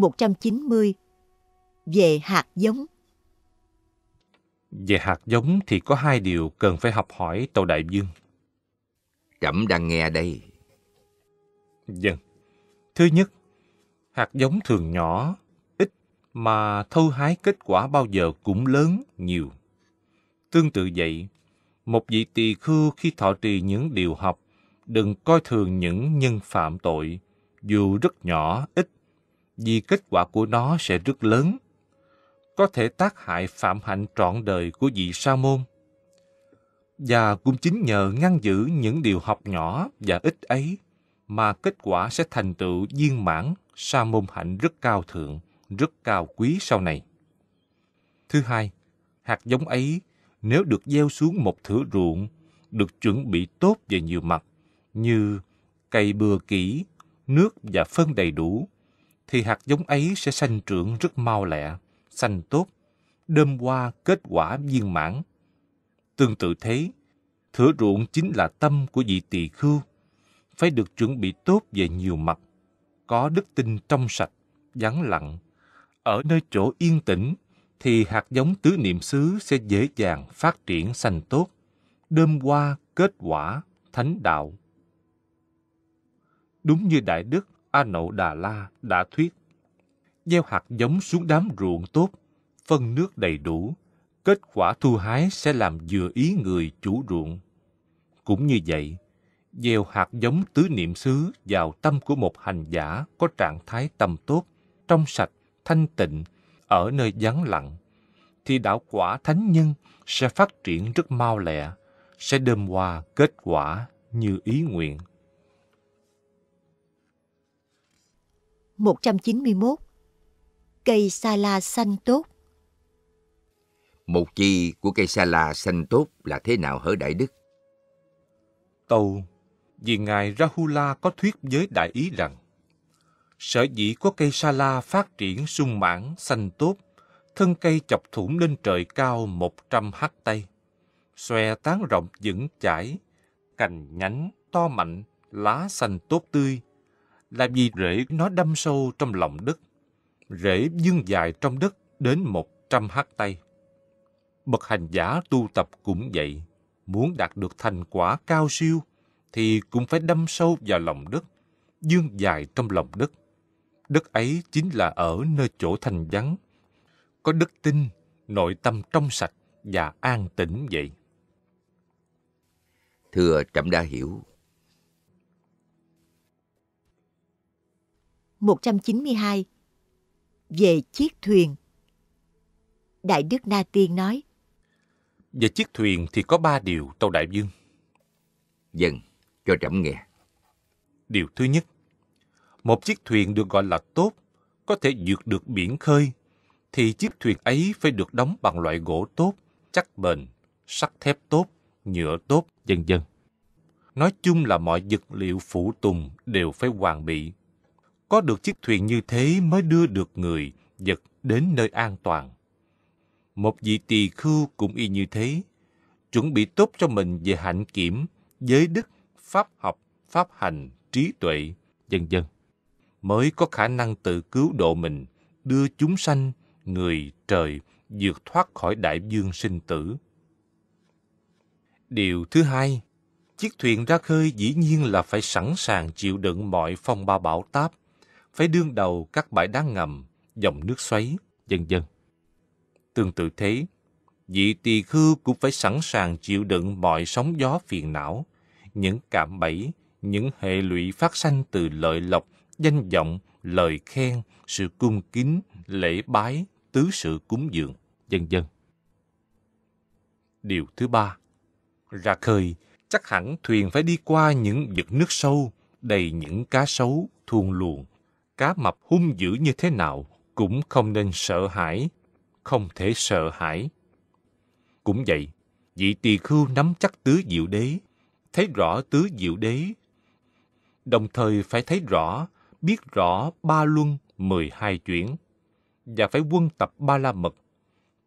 190 về hạt giống. Về hạt giống thì có hai điều cần phải học hỏi Tàu Đại Dương. Trẫm đang nghe đây. Dân. Vâng. Thứ nhất, hạt giống thường nhỏ, ít mà thâu hái kết quả bao giờ cũng lớn, nhiều. Tương tự vậy, một vị tỳ khư khi thọ trì những điều học, đừng coi thường những nhân phạm tội, dù rất nhỏ, ít vì kết quả của nó sẽ rất lớn, có thể tác hại phạm hạnh trọn đời của vị sa môn. Và cũng chính nhờ ngăn giữ những điều học nhỏ và ít ấy mà kết quả sẽ thành tựu viên mãn sa môn hạnh rất cao thượng, rất cao quý sau này. Thứ hai, hạt giống ấy nếu được gieo xuống một thửa ruộng, được chuẩn bị tốt về nhiều mặt như cây bừa kỹ, nước và phân đầy đủ, thì hạt giống ấy sẽ sanh trưởng rất mau lẹ, sanh tốt, đơm hoa kết quả viên mãn. Tương tự thế, thửa ruộng chính là tâm của vị tỳ khưu, phải được chuẩn bị tốt về nhiều mặt, có đức tin trong sạch, vắng lặng. Ở nơi chỗ yên tĩnh thì hạt giống tứ niệm xứ sẽ dễ dàng phát triển sanh tốt, đơm hoa kết quả, thánh đạo. Đúng như Đại Đức A Nậu Đà La đã thuyết. Gieo hạt giống xuống đám ruộng tốt, phân nước đầy đủ, kết quả thu hái sẽ làm vừa ý người chủ ruộng. Cũng như vậy, gieo hạt giống tứ niệm xứ vào tâm của một hành giả có trạng thái tâm tốt, trong sạch, thanh tịnh, ở nơi vắng lặng, thì đạo quả thánh nhân sẽ phát triển rất mau lẹ, sẽ đơm hoa kết quả như ý nguyện. 191 Cây sa la xanh tốt Một chi của cây sa la xanh tốt là thế nào hỡi Đại Đức? Tâu, vì Ngài Rahula có thuyết với Đại Ý rằng Sở dĩ có cây sa la phát triển sung mãn, xanh tốt, thân cây chọc thủng lên trời cao 100 hắc tay xòe tán rộng vững chãi, cành nhánh to mạnh, lá xanh tốt tươi, là vì rễ nó đâm sâu trong lòng đất. Rễ dương dài trong đất đến một trăm hắc tay. Bậc hành giả tu tập cũng vậy. Muốn đạt được thành quả cao siêu thì cũng phải đâm sâu vào lòng đất, dương dài trong lòng đất. Đất ấy chính là ở nơi chỗ thành vắng. Có đức tin, nội tâm trong sạch và an tĩnh vậy. Thưa Trẩm đã hiểu, 192 Về chiếc thuyền Đại Đức Na Tiên nói Về chiếc thuyền thì có ba điều, Tâu Đại Dương. Dân, vâng, cho trẫm nghe. Điều thứ nhất, một chiếc thuyền được gọi là tốt, có thể vượt được biển khơi, thì chiếc thuyền ấy phải được đóng bằng loại gỗ tốt, chắc bền, sắt thép tốt, nhựa tốt, vân vân. Nói chung là mọi vật liệu phụ tùng đều phải hoàn bị, có được chiếc thuyền như thế mới đưa được người, vật đến nơi an toàn. Một vị tỳ khưu cũng y như thế. Chuẩn bị tốt cho mình về hạnh kiểm, giới đức, pháp học, pháp hành, trí tuệ, vân vân mới có khả năng tự cứu độ mình, đưa chúng sanh, người, trời vượt thoát khỏi đại dương sinh tử. Điều thứ hai, chiếc thuyền ra khơi dĩ nhiên là phải sẵn sàng chịu đựng mọi phong ba bão táp, phải đương đầu các bãi đá ngầm, dòng nước xoáy, dân dân. Tương tự thế, vị tỳ khư cũng phải sẵn sàng chịu đựng mọi sóng gió phiền não, những cảm bẫy, những hệ lụy phát sanh từ lợi lộc, danh vọng, lời khen, sự cung kính, lễ bái, tứ sự cúng dường, dân dân. Điều thứ ba, ra khơi, chắc hẳn thuyền phải đi qua những vực nước sâu, đầy những cá sấu, thuôn luồng, cá mập hung dữ như thế nào cũng không nên sợ hãi, không thể sợ hãi. Cũng vậy, vị tỳ khưu nắm chắc tứ diệu đế, thấy rõ tứ diệu đế, đồng thời phải thấy rõ, biết rõ ba luân mười hai chuyển, và phải quân tập ba la mật,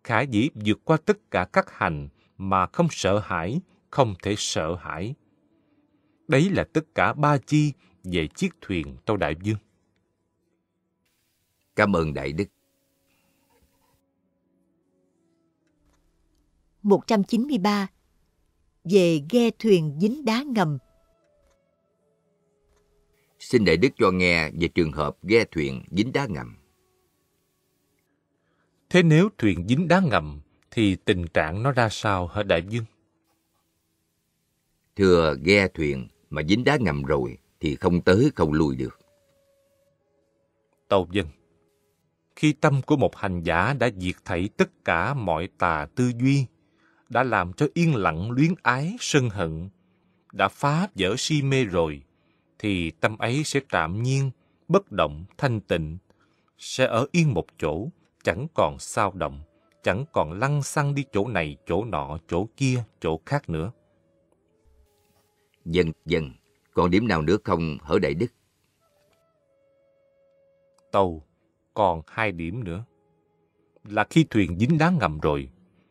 khả dĩ vượt qua tất cả các hành mà không sợ hãi, không thể sợ hãi. Đấy là tất cả ba chi về chiếc thuyền Tâu Đại Dương. Cảm ơn Đại Đức. 193 Về ghe thuyền dính đá ngầm Xin Đại Đức cho nghe về trường hợp ghe thuyền dính đá ngầm. Thế nếu thuyền dính đá ngầm thì tình trạng nó ra sao hả Đại Dương? Thưa ghe thuyền mà dính đá ngầm rồi thì không tới không lui được. tàu dân khi tâm của một hành giả đã diệt thảy tất cả mọi tà tư duy, đã làm cho yên lặng luyến ái, sân hận, đã phá vỡ si mê rồi, thì tâm ấy sẽ trạm nhiên, bất động, thanh tịnh, sẽ ở yên một chỗ, chẳng còn sao động, chẳng còn lăng xăng đi chỗ này, chỗ nọ, chỗ kia, chỗ khác nữa. Dần dần, còn điểm nào nữa không hở đại đức? Tâu còn hai điểm nữa. Là khi thuyền dính đá ngầm rồi,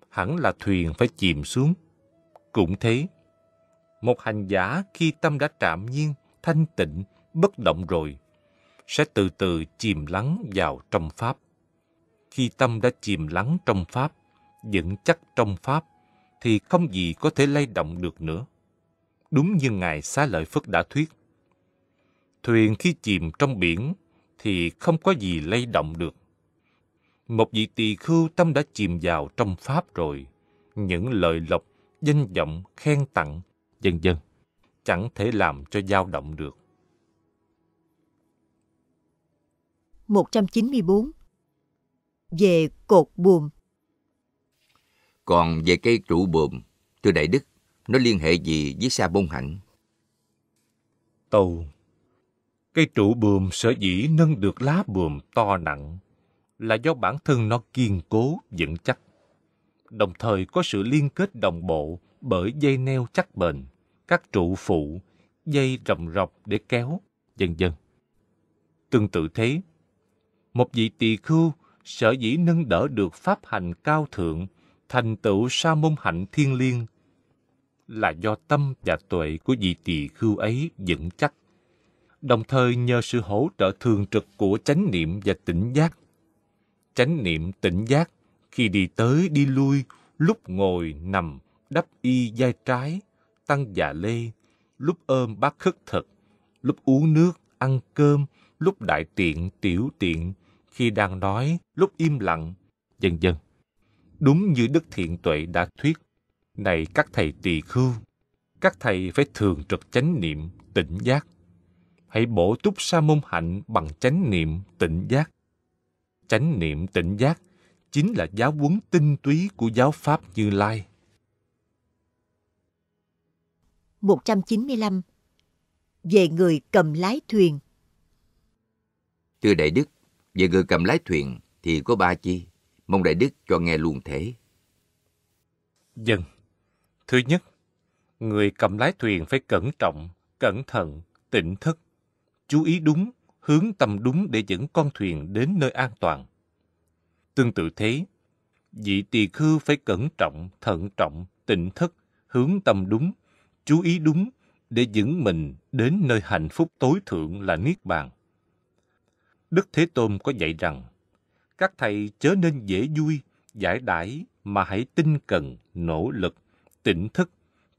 hẳn là thuyền phải chìm xuống. Cũng thế, một hành giả khi tâm đã trạm nhiên, thanh tịnh, bất động rồi, sẽ từ từ chìm lắng vào trong Pháp. Khi tâm đã chìm lắng trong Pháp, vững chắc trong Pháp, thì không gì có thể lay động được nữa. Đúng như Ngài Xá Lợi Phất đã thuyết. Thuyền khi chìm trong biển thì không có gì lay động được. Một vị tỳ khưu tâm đã chìm vào trong Pháp rồi. Những lời lộc, danh vọng, khen tặng, dần dần, chẳng thể làm cho dao động được. 194 Về cột buồm Còn về cây trụ buồm, thưa Đại Đức, nó liên hệ gì với sa bông hạnh? Tàu Cây trụ bùm sở dĩ nâng được lá bùm to nặng là do bản thân nó kiên cố, vững chắc. Đồng thời có sự liên kết đồng bộ bởi dây neo chắc bền, các trụ phụ, dây rầm rọc để kéo, vân vân. Tương tự thế, một vị tỳ khưu sở dĩ nâng đỡ được pháp hành cao thượng, thành tựu sa môn hạnh thiên liêng là do tâm và tuệ của vị tỳ khưu ấy vững chắc đồng thời nhờ sự hỗ trợ thường trực của chánh niệm và tỉnh giác. Chánh niệm tỉnh giác khi đi tới đi lui, lúc ngồi nằm, đắp y vai trái, tăng già dạ lê, lúc ôm bát khất thực, lúc uống nước, ăn cơm, lúc đại tiện tiểu tiện, khi đang nói, lúc im lặng, dần dần, Đúng như Đức Thiện Tuệ đã thuyết, này các thầy tỳ khưu, các thầy phải thường trực chánh niệm, tỉnh giác, hãy bổ túc sa môn hạnh bằng chánh niệm tỉnh giác. Chánh niệm tỉnh giác chính là giáo huấn tinh túy của giáo pháp Như Lai. 195 Về người cầm lái thuyền Thưa Đại Đức, về người cầm lái thuyền thì có ba chi, mong Đại Đức cho nghe luôn thế. Dần, vâng. thứ nhất, người cầm lái thuyền phải cẩn trọng, cẩn thận, tỉnh thức, chú ý đúng, hướng tầm đúng để dẫn con thuyền đến nơi an toàn. Tương tự thế, vị tỳ khư phải cẩn trọng, thận trọng, tỉnh thức, hướng tầm đúng, chú ý đúng để dẫn mình đến nơi hạnh phúc tối thượng là Niết Bàn. Đức Thế Tôn có dạy rằng, các thầy chớ nên dễ vui, giải đãi mà hãy tinh cần, nỗ lực, tỉnh thức,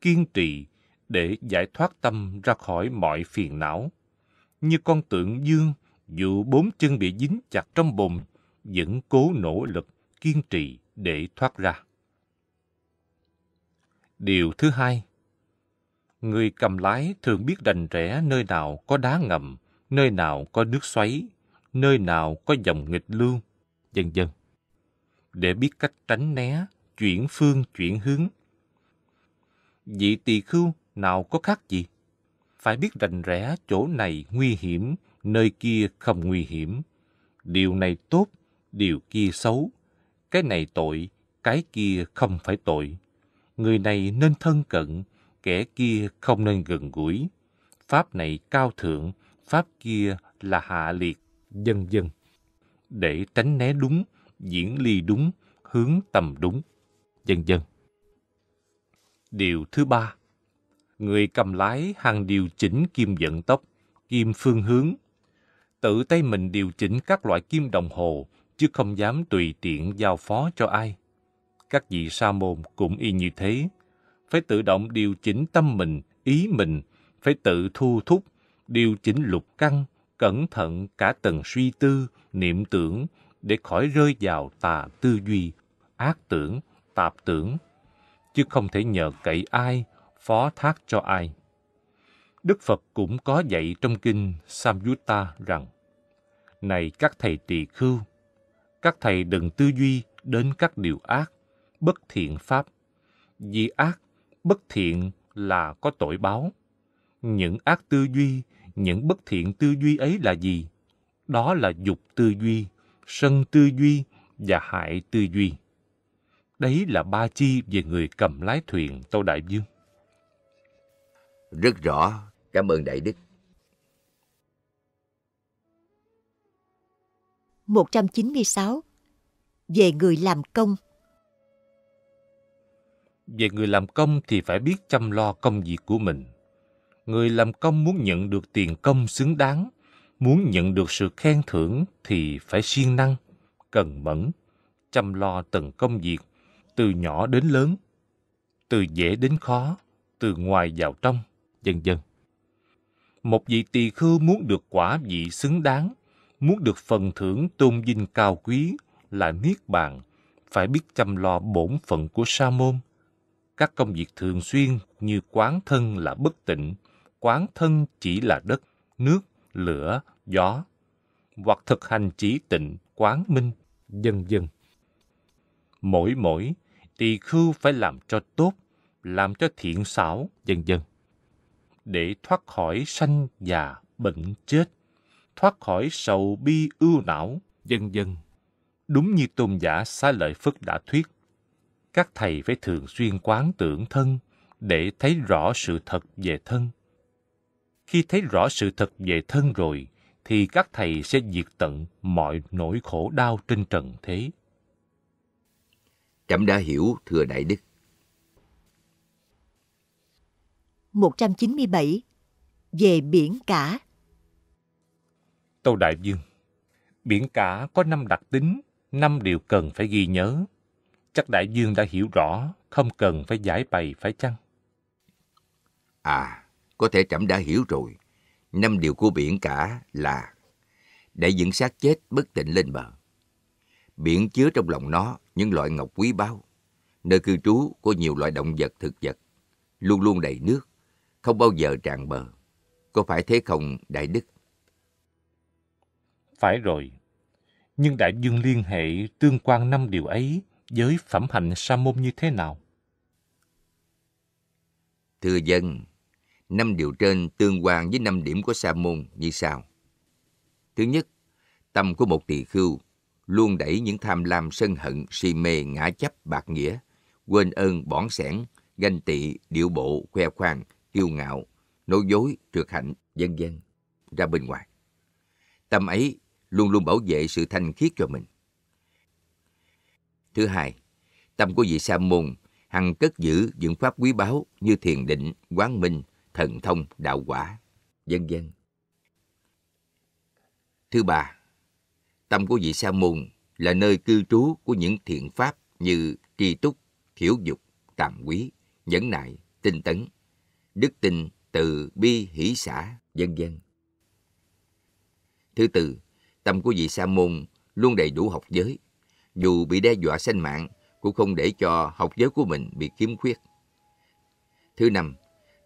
kiên trì để giải thoát tâm ra khỏi mọi phiền não như con tượng dương, dù bốn chân bị dính chặt trong bồn vẫn cố nỗ lực, kiên trì để thoát ra. Điều thứ hai, người cầm lái thường biết đành rẽ nơi nào có đá ngầm, nơi nào có nước xoáy, nơi nào có dòng nghịch lưu, vân vân. Để biết cách tránh né, chuyển phương, chuyển hướng. Vị tỳ khưu nào có khác gì? phải biết rành rẽ chỗ này nguy hiểm, nơi kia không nguy hiểm. Điều này tốt, điều kia xấu. Cái này tội, cái kia không phải tội. Người này nên thân cận, kẻ kia không nên gần gũi. Pháp này cao thượng, pháp kia là hạ liệt, dân dân. Để tránh né đúng, diễn ly đúng, hướng tầm đúng, dân dân. Điều thứ ba, người cầm lái hàng điều chỉnh kim vận tốc, kim phương hướng. Tự tay mình điều chỉnh các loại kim đồng hồ, chứ không dám tùy tiện giao phó cho ai. Các vị sa môn cũng y như thế, phải tự động điều chỉnh tâm mình, ý mình, phải tự thu thúc, điều chỉnh lục căng, cẩn thận cả tầng suy tư, niệm tưởng để khỏi rơi vào tà tư duy, ác tưởng, tạp tưởng, chứ không thể nhờ cậy ai phó thác cho ai. Đức Phật cũng có dạy trong kinh Samyutta rằng, Này các thầy tỳ khưu, các thầy đừng tư duy đến các điều ác, bất thiện pháp. Vì ác, bất thiện là có tội báo. Những ác tư duy, những bất thiện tư duy ấy là gì? Đó là dục tư duy, sân tư duy và hại tư duy. Đấy là ba chi về người cầm lái thuyền Tô Đại Dương. Rất rõ. Cảm ơn Đại Đức. 196 Về người làm công Về người làm công thì phải biết chăm lo công việc của mình. Người làm công muốn nhận được tiền công xứng đáng, muốn nhận được sự khen thưởng thì phải siêng năng, cần mẫn, chăm lo từng công việc, từ nhỏ đến lớn, từ dễ đến khó, từ ngoài vào trong vân vân. Một vị tỳ khưu muốn được quả vị xứng đáng, muốn được phần thưởng tôn vinh cao quý là niết bàn, phải biết chăm lo bổn phận của sa môn. Các công việc thường xuyên như quán thân là bất tịnh, quán thân chỉ là đất, nước, lửa, gió, hoặc thực hành chỉ tịnh, quán minh, dân dân. Mỗi mỗi, tỳ khưu phải làm cho tốt, làm cho thiện xảo, dân dân để thoát khỏi sanh già bệnh chết, thoát khỏi sầu bi ưu não, dân dân. Đúng như tôn giả Xá Lợi Phất đã thuyết, các thầy phải thường xuyên quán tưởng thân để thấy rõ sự thật về thân. Khi thấy rõ sự thật về thân rồi, thì các thầy sẽ diệt tận mọi nỗi khổ đau trên trần thế. Trẫm đã hiểu, thưa Đại Đức. 197 Về biển cả Tâu Đại Dương Biển cả có năm đặc tính, năm điều cần phải ghi nhớ. Chắc Đại Dương đã hiểu rõ, không cần phải giải bày phải chăng? À, có thể trẫm đã hiểu rồi. Năm điều của biển cả là Để những xác chết bất tịnh lên bờ. Biển chứa trong lòng nó những loại ngọc quý báu, nơi cư trú của nhiều loại động vật thực vật, luôn luôn đầy nước không bao giờ tràn bờ. Có phải thế không, Đại Đức? Phải rồi. Nhưng Đại Dương liên hệ tương quan năm điều ấy với phẩm hạnh sa môn như thế nào? Thưa dân, năm điều trên tương quan với năm điểm của sa môn như sau. Thứ nhất, tâm của một tỳ khưu luôn đẩy những tham lam sân hận, si mê, ngã chấp, bạc nghĩa, quên ơn, bỏng sẻn, ganh tị, điệu bộ, khoe khoang, kiêu ngạo, nói dối, trượt hạnh, vân vân ra bên ngoài. Tâm ấy luôn luôn bảo vệ sự thanh khiết cho mình. Thứ hai, tâm của vị sa môn hằng cất giữ những pháp quý báu như thiền định, quán minh, thần thông, đạo quả, vân vân. Thứ ba, tâm của vị sa môn là nơi cư trú của những thiện pháp như tri túc, thiểu dục, tàm quý, nhẫn nại, tinh tấn, đức tin, từ bi hỷ xã, vân vân. Thứ tư, tâm của vị sa môn luôn đầy đủ học giới, dù bị đe dọa sinh mạng cũng không để cho học giới của mình bị khiếm khuyết. Thứ năm,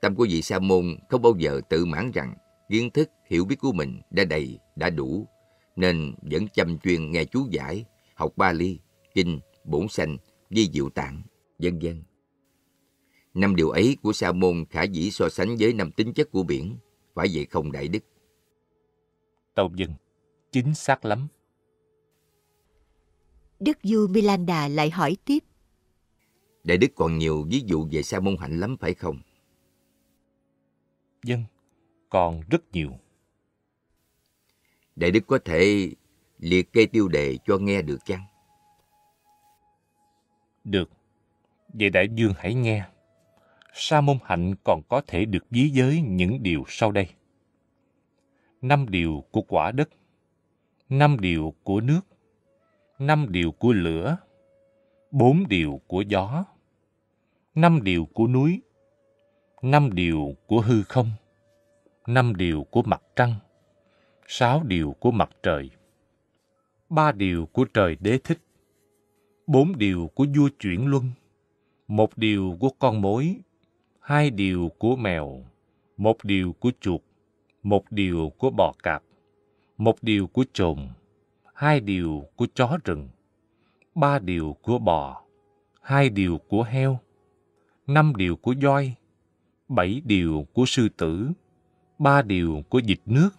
tâm của vị sa môn không bao giờ tự mãn rằng kiến thức hiểu biết của mình đã đầy đã đủ nên vẫn chăm chuyên nghe chú giải học ba ly kinh bổn sanh di diệu tạng vân vân Năm điều ấy của sa môn khả dĩ so sánh với năm tính chất của biển, phải vậy không đại đức? Tâu dừng, chính xác lắm. Đức Du Milanda lại hỏi tiếp. Đại đức còn nhiều ví dụ về sa môn hạnh lắm phải không? Dân, còn rất nhiều. Đại đức có thể liệt kê tiêu đề cho nghe được chăng? Được. Vậy đại dương hãy nghe sa môn hạnh còn có thể được dí giới những điều sau đây. Năm điều của quả đất, năm điều của nước, năm điều của lửa, bốn điều của gió, năm điều của núi, năm điều của hư không, năm điều của mặt trăng, sáu điều của mặt trời, ba điều của trời đế thích, bốn điều của vua chuyển luân, một điều của con mối hai điều của mèo, một điều của chuột, một điều của bò cạp, một điều của trồn, hai điều của chó rừng, ba điều của bò, hai điều của heo, năm điều của voi, bảy điều của sư tử, ba điều của dịch nước,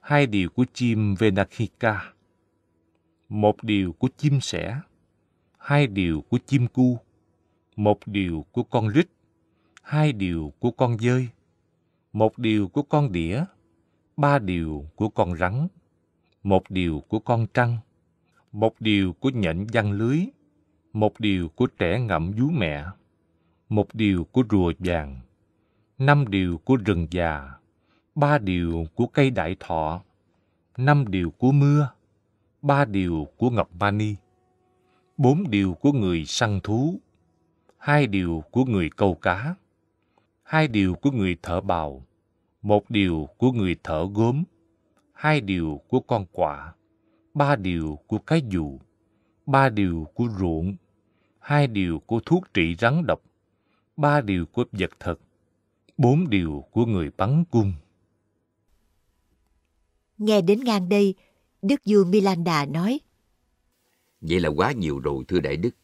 hai điều của chim Venakika, một điều của chim sẻ, hai điều của chim cu, một điều của con rít, hai điều của con dơi, một điều của con đĩa, ba điều của con rắn, một điều của con trăng, một điều của nhện giăng lưới, một điều của trẻ ngậm vú mẹ, một điều của rùa vàng, năm điều của rừng già, ba điều của cây đại thọ, năm điều của mưa, ba điều của ngọc mani, bốn điều của người săn thú, hai điều của người câu cá, hai điều của người thợ bào, một điều của người thợ gốm, hai điều của con quả, ba điều của cái dù, ba điều của ruộng, hai điều của thuốc trị rắn độc, ba điều của vật thật, bốn điều của người bắn cung. Nghe đến ngang đây, Đức vua Milanda nói. Vậy là quá nhiều rồi thưa Đại Đức.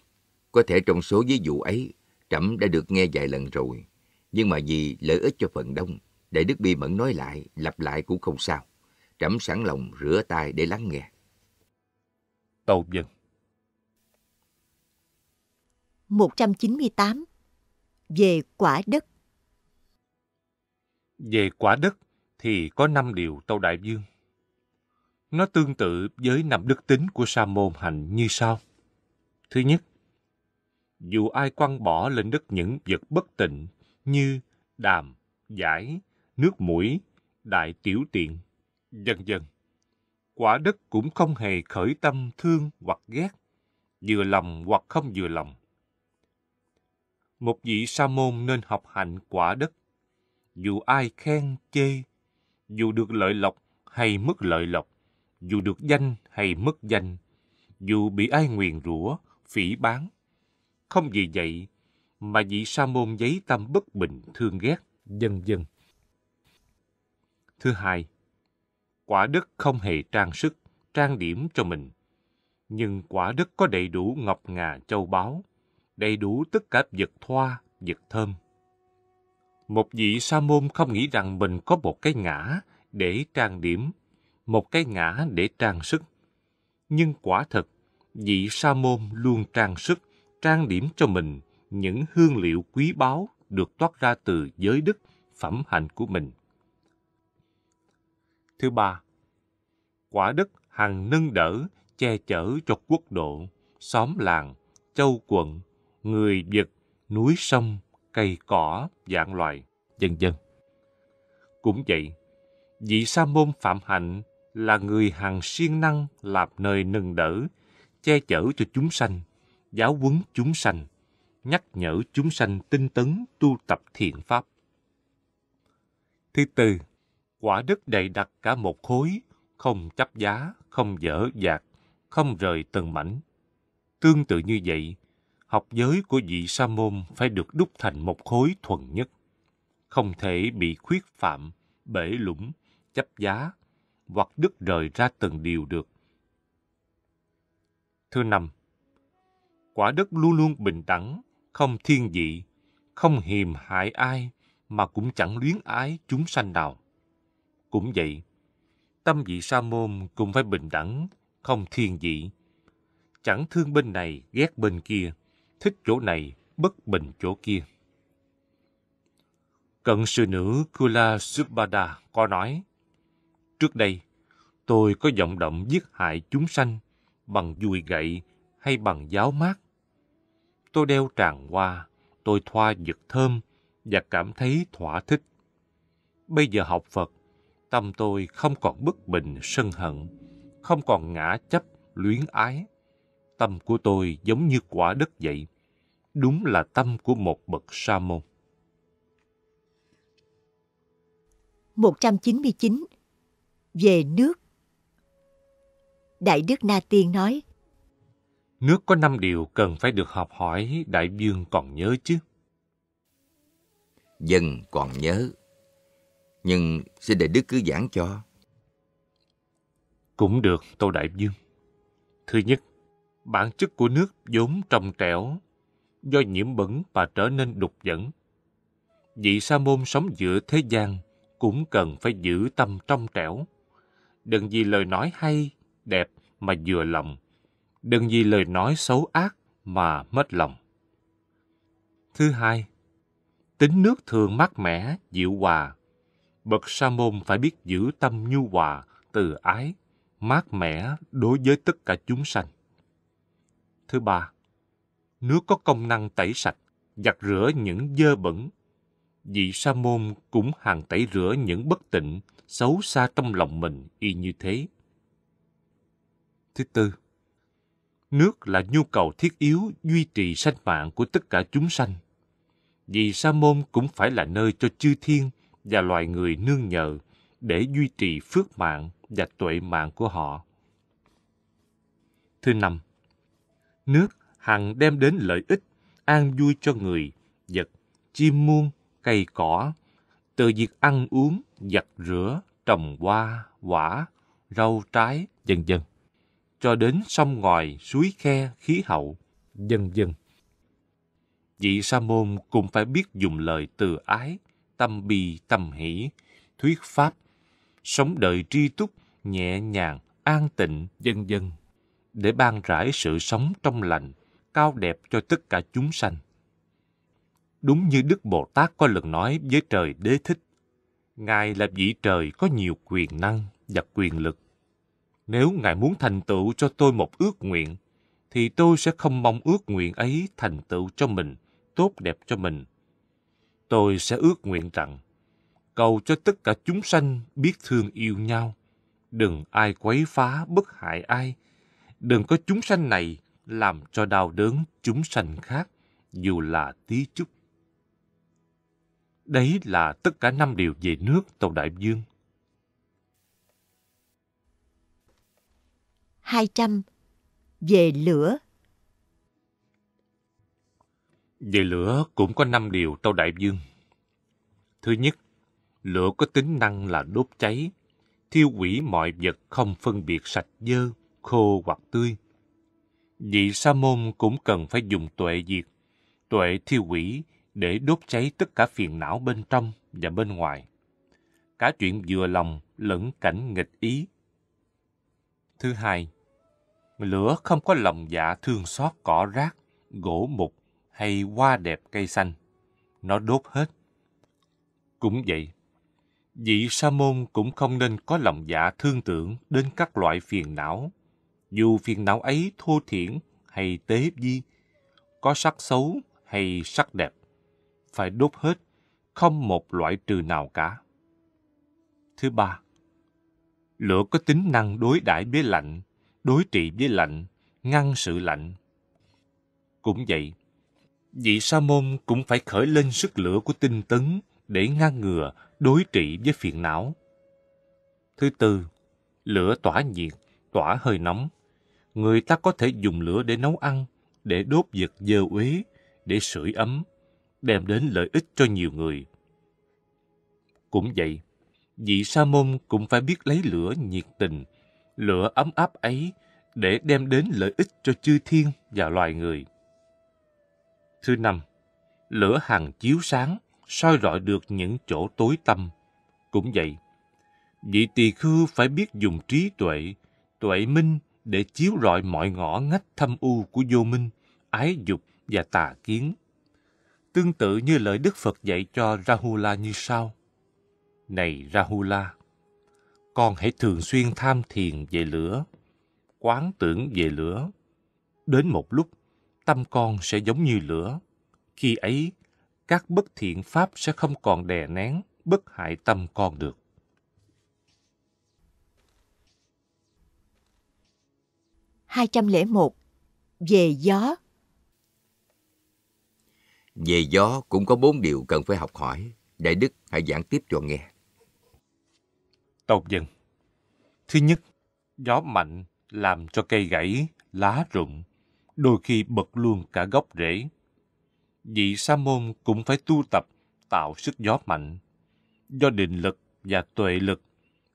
Có thể trong số ví dụ ấy, Trẫm đã được nghe vài lần rồi. Nhưng mà vì lợi ích cho phần đông, Đại Đức Bi Mẫn nói lại, lặp lại cũng không sao. Trẫm sẵn lòng rửa tay để lắng nghe. Tâu dân 198 Về quả đất Về quả đất thì có năm điều Tâu Đại Dương. Nó tương tự với năm đức tính của Sa Môn Hành như sau. Thứ nhất, dù ai quăng bỏ lên đất những vật bất tịnh như đàm, giải, nước mũi, đại tiểu tiện, dần dần Quả đất cũng không hề khởi tâm thương hoặc ghét, vừa lòng hoặc không vừa lòng. Một vị sa môn nên học hạnh quả đất, dù ai khen chê, dù được lợi lộc hay mất lợi lộc, dù được danh hay mất danh, dù bị ai nguyền rủa, phỉ báng. Không vì vậy mà vị sa môn giấy tâm bất bình thương ghét, vân vân. Thứ hai, quả đất không hề trang sức, trang điểm cho mình. Nhưng quả đất có đầy đủ ngọc ngà châu báu, đầy đủ tất cả vật thoa, vật thơm. Một vị sa môn không nghĩ rằng mình có một cái ngã để trang điểm, một cái ngã để trang sức. Nhưng quả thật, vị sa môn luôn trang sức, trang điểm cho mình, những hương liệu quý báu được toát ra từ giới đức, phẩm hạnh của mình. Thứ ba, quả đức hằng nâng đỡ, che chở cho quốc độ, xóm làng, châu quận, người vật, núi sông, cây cỏ, dạng loài, dân dân. Cũng vậy, vị sa môn phạm hạnh là người hằng siêng năng làm nơi nâng đỡ, che chở cho chúng sanh, giáo huấn chúng sanh nhắc nhở chúng sanh tinh tấn tu tập thiện pháp. Thứ tư, quả đất đầy đặt cả một khối, không chấp giá, không dở dạt, không rời từng mảnh. Tương tự như vậy, học giới của vị sa môn phải được đúc thành một khối thuần nhất, không thể bị khuyết phạm, bể lũng, chấp giá hoặc đứt rời ra từng điều được. Thứ năm, quả đất luôn luôn bình đẳng, không thiên vị, không hiềm hại ai mà cũng chẳng luyến ái chúng sanh nào. Cũng vậy, tâm vị sa môn cũng phải bình đẳng, không thiên vị. Chẳng thương bên này, ghét bên kia, thích chỗ này, bất bình chỗ kia. Cận sư nữ Kula Subhada có nói, Trước đây, tôi có vọng động giết hại chúng sanh bằng dùi gậy hay bằng giáo mát tôi đeo tràng hoa, tôi thoa dược thơm và cảm thấy thỏa thích. Bây giờ học Phật, tâm tôi không còn bất bình sân hận, không còn ngã chấp luyến ái. Tâm của tôi giống như quả đất vậy, đúng là tâm của một bậc sa môn. 199 Về nước Đại đức Na Tiên nói nước có năm điều cần phải được học hỏi đại dương còn nhớ chứ dân còn nhớ nhưng xin đại đức cứ giảng cho cũng được tô đại dương thứ nhất bản chất của nước vốn trong trẻo do nhiễm bẩn và trở nên đục dẫn vị sa môn sống giữa thế gian cũng cần phải giữ tâm trong trẻo đừng vì lời nói hay đẹp mà vừa lòng đừng vì lời nói xấu ác mà mất lòng. Thứ hai, tính nước thường mát mẻ, dịu hòa. Bậc sa môn phải biết giữ tâm nhu hòa, từ ái, mát mẻ đối với tất cả chúng sanh. Thứ ba, nước có công năng tẩy sạch, giặt rửa những dơ bẩn. Vị sa môn cũng hàng tẩy rửa những bất tịnh, xấu xa trong lòng mình y như thế. Thứ tư, nước là nhu cầu thiết yếu duy trì sinh mạng của tất cả chúng sanh. Vì sa môn cũng phải là nơi cho chư thiên và loài người nương nhờ để duy trì phước mạng và tuệ mạng của họ. Thứ năm, nước hằng đem đến lợi ích, an vui cho người, vật, chim muôn, cây cỏ, từ việc ăn uống, giặt rửa, trồng hoa, quả, rau trái, vân vân cho đến sông ngòi, suối khe, khí hậu, vân vân. Vị sa môn cũng phải biết dùng lời từ ái, tâm bi, tâm hỷ, thuyết pháp, sống đời tri túc, nhẹ nhàng, an tịnh, vân vân để ban rải sự sống trong lành, cao đẹp cho tất cả chúng sanh. Đúng như Đức Bồ Tát có lần nói với trời đế thích, Ngài là vị trời có nhiều quyền năng và quyền lực nếu Ngài muốn thành tựu cho tôi một ước nguyện, thì tôi sẽ không mong ước nguyện ấy thành tựu cho mình, tốt đẹp cho mình. Tôi sẽ ước nguyện rằng, cầu cho tất cả chúng sanh biết thương yêu nhau, đừng ai quấy phá bất hại ai, đừng có chúng sanh này làm cho đau đớn chúng sanh khác, dù là tí chút. Đấy là tất cả năm điều về nước Tàu Đại Dương. 200 Về lửa Về lửa cũng có 5 điều trong đại dương. Thứ nhất, lửa có tính năng là đốt cháy, thiêu hủy mọi vật không phân biệt sạch dơ, khô hoặc tươi. Vị sa môn cũng cần phải dùng tuệ diệt, tuệ thiêu hủy để đốt cháy tất cả phiền não bên trong và bên ngoài. Cả chuyện vừa lòng lẫn cảnh nghịch ý. Thứ hai, Lửa không có lòng dạ thương xót cỏ rác, gỗ mục hay hoa đẹp cây xanh. Nó đốt hết. Cũng vậy, vị sa môn cũng không nên có lòng dạ thương tưởng đến các loại phiền não, dù phiền não ấy thô thiển hay tế di có sắc xấu hay sắc đẹp, phải đốt hết, không một loại trừ nào cả. Thứ ba, lửa có tính năng đối đãi với lạnh đối trị với lạnh, ngăn sự lạnh. Cũng vậy, vị sa môn cũng phải khởi lên sức lửa của tinh tấn để ngăn ngừa, đối trị với phiền não. Thứ tư, lửa tỏa nhiệt, tỏa hơi nóng. Người ta có thể dùng lửa để nấu ăn, để đốt vật dơ uế, để sưởi ấm, đem đến lợi ích cho nhiều người. Cũng vậy, vị sa môn cũng phải biết lấy lửa nhiệt tình lửa ấm áp ấy để đem đến lợi ích cho chư thiên và loài người. Thứ năm, lửa hằng chiếu sáng, soi rọi được những chỗ tối tăm. Cũng vậy, vị tỳ khưu phải biết dùng trí tuệ, tuệ minh để chiếu rọi mọi ngõ ngách thâm u của vô minh, ái dục và tà kiến. Tương tự như lời Đức Phật dạy cho Rahula như sau. Này Rahula, con hãy thường xuyên tham thiền về lửa, quán tưởng về lửa. Đến một lúc, tâm con sẽ giống như lửa. Khi ấy, các bất thiện pháp sẽ không còn đè nén, bất hại tâm con được. hai trăm lẻ một Về gió Về gió cũng có bốn điều cần phải học hỏi. Đại Đức hãy giảng tiếp cho nghe tộc dân Thứ nhất, gió mạnh làm cho cây gãy, lá rụng, đôi khi bật luôn cả gốc rễ. Vị sa môn cũng phải tu tập tạo sức gió mạnh, do định lực và tuệ lực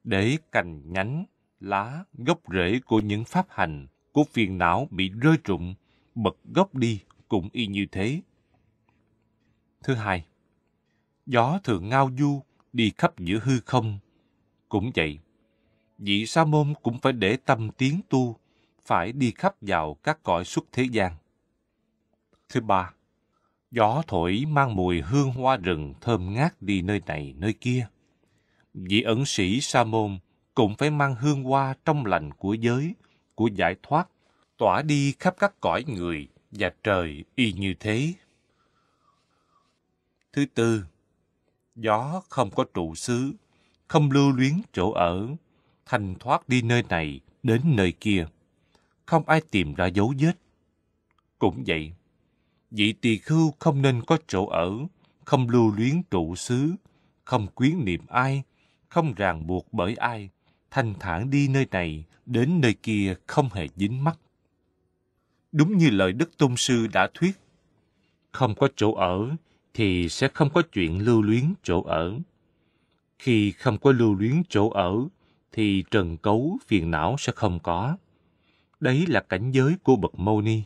để cành nhánh, lá, gốc rễ của những pháp hành của phiền não bị rơi rụng, bật gốc đi cũng y như thế. Thứ hai, gió thường ngao du đi khắp giữa hư không, cũng vậy. Vị sa môn cũng phải để tâm tiến tu, phải đi khắp vào các cõi xuất thế gian. Thứ ba, gió thổi mang mùi hương hoa rừng thơm ngát đi nơi này nơi kia. Vị ẩn sĩ sa môn cũng phải mang hương hoa trong lành của giới, của giải thoát, tỏa đi khắp các cõi người và trời y như thế. Thứ tư, gió không có trụ xứ, không lưu luyến chỗ ở, thành thoát đi nơi này đến nơi kia. Không ai tìm ra dấu vết. Cũng vậy, vị tỳ khưu không nên có chỗ ở, không lưu luyến trụ xứ, không quyến niệm ai, không ràng buộc bởi ai, thanh thản đi nơi này đến nơi kia không hề dính mắt. Đúng như lời Đức Tôn Sư đã thuyết, không có chỗ ở thì sẽ không có chuyện lưu luyến chỗ ở. Khi không có lưu luyến chỗ ở, thì trần cấu phiền não sẽ không có. Đấy là cảnh giới của Bậc Mâu Ni.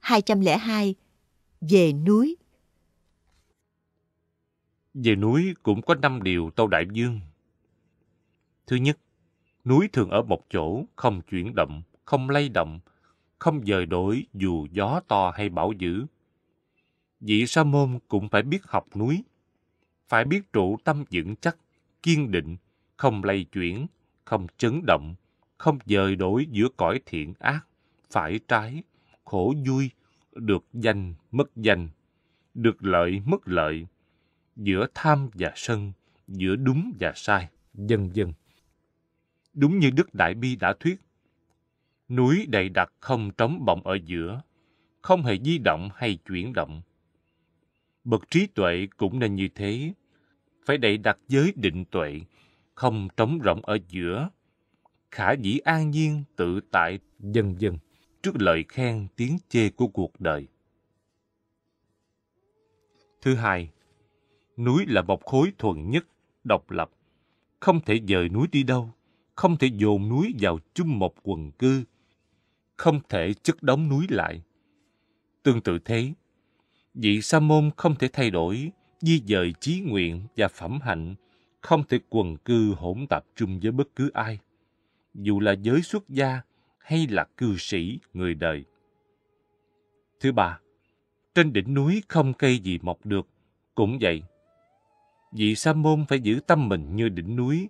202 Về núi Về núi cũng có năm điều Tâu Đại Dương. Thứ nhất, núi thường ở một chỗ, không chuyển động, không lay động, không dời đổi dù gió to hay bão dữ vị sa môn cũng phải biết học núi, phải biết trụ tâm vững chắc, kiên định, không lay chuyển, không chấn động, không dời đổi giữa cõi thiện ác, phải trái, khổ vui, được danh mất danh, được lợi mất lợi, giữa tham và sân, giữa đúng và sai, vân vân. Đúng như Đức Đại Bi đã thuyết, núi đầy đặc không trống bọng ở giữa, không hề di động hay chuyển động, bậc trí tuệ cũng nên như thế. Phải đầy đặt giới định tuệ, không trống rỗng ở giữa. Khả dĩ an nhiên, tự tại, dần dần trước lời khen tiếng chê của cuộc đời. Thứ hai, núi là một khối thuần nhất, độc lập. Không thể dời núi đi đâu, không thể dồn núi vào chung một quần cư, không thể chất đóng núi lại. Tương tự thế, vị sa môn không thể thay đổi, di dời chí nguyện và phẩm hạnh, không thể quần cư hỗn tạp chung với bất cứ ai, dù là giới xuất gia hay là cư sĩ người đời. Thứ ba, trên đỉnh núi không cây gì mọc được, cũng vậy. Vị sa môn phải giữ tâm mình như đỉnh núi,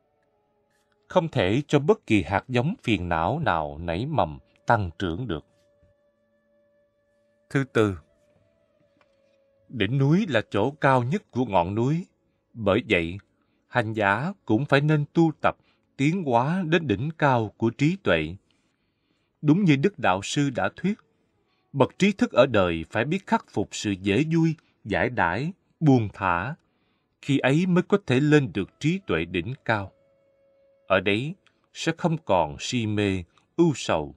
không thể cho bất kỳ hạt giống phiền não nào nảy mầm tăng trưởng được. Thứ tư, Đỉnh núi là chỗ cao nhất của ngọn núi. Bởi vậy, hành giả cũng phải nên tu tập tiến hóa đến đỉnh cao của trí tuệ. Đúng như Đức Đạo Sư đã thuyết, bậc trí thức ở đời phải biết khắc phục sự dễ vui, giải đãi, buông thả. Khi ấy mới có thể lên được trí tuệ đỉnh cao. Ở đấy sẽ không còn si mê, ưu sầu.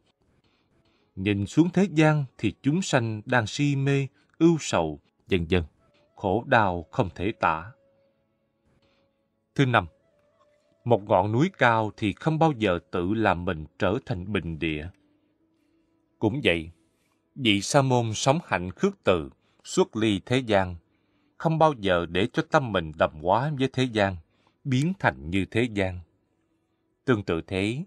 Nhìn xuống thế gian thì chúng sanh đang si mê, ưu sầu, dần dần, Khổ đau không thể tả. Thứ năm, một ngọn núi cao thì không bao giờ tự làm mình trở thành bình địa. Cũng vậy, vị sa môn sống hạnh khước từ, xuất ly thế gian, không bao giờ để cho tâm mình đầm quá với thế gian, biến thành như thế gian. Tương tự thế,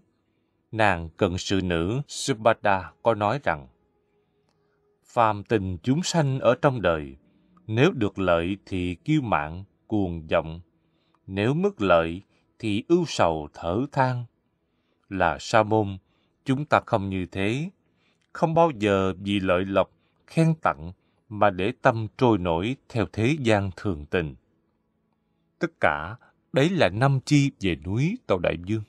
nàng cận sự nữ Subhada có nói rằng, phàm tình chúng sanh ở trong đời nếu được lợi thì kiêu mạn, cuồng vọng. Nếu mất lợi thì ưu sầu thở than. Là sa môn, chúng ta không như thế. Không bao giờ vì lợi lộc, khen tặng mà để tâm trôi nổi theo thế gian thường tình. Tất cả đấy là năm chi về núi Tàu Đại Dương.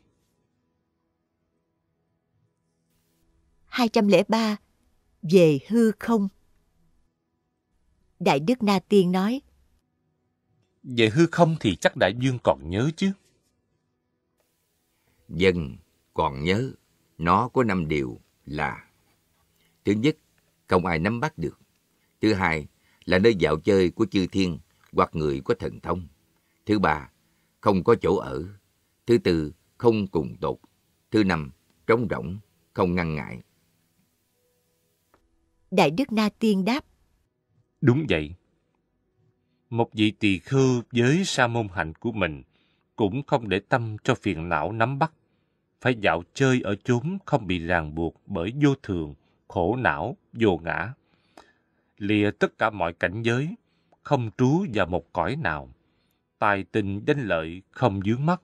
203. Về hư không Đại Đức Na Tiên nói. Về hư không thì chắc Đại Dương còn nhớ chứ. Dân còn nhớ, nó có năm điều là Thứ nhất, không ai nắm bắt được. Thứ hai, là nơi dạo chơi của chư thiên hoặc người có thần thông. Thứ ba, không có chỗ ở. Thứ tư, không cùng tột. Thứ năm, trống rỗng, không ngăn ngại. Đại Đức Na Tiên đáp. Đúng vậy. Một vị tỳ khư với sa môn hạnh của mình cũng không để tâm cho phiền não nắm bắt, phải dạo chơi ở chốn không bị ràng buộc bởi vô thường, khổ não, vô ngã. Lìa tất cả mọi cảnh giới, không trú vào một cõi nào. Tài tình danh lợi không dướng mắt,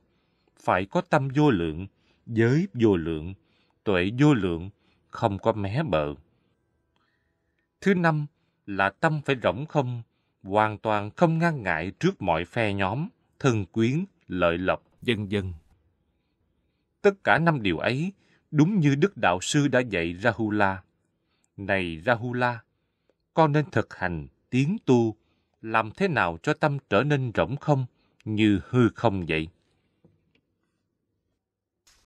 phải có tâm vô lượng, giới vô lượng, tuệ vô lượng, không có mé bờ. Thứ năm, là tâm phải rỗng không, hoàn toàn không ngăn ngại trước mọi phe nhóm, thân quyến, lợi lộc, dân dân. Tất cả năm điều ấy, đúng như Đức Đạo Sư đã dạy Rahula. Này Rahula, con nên thực hành, tiến tu, làm thế nào cho tâm trở nên rỗng không, như hư không vậy?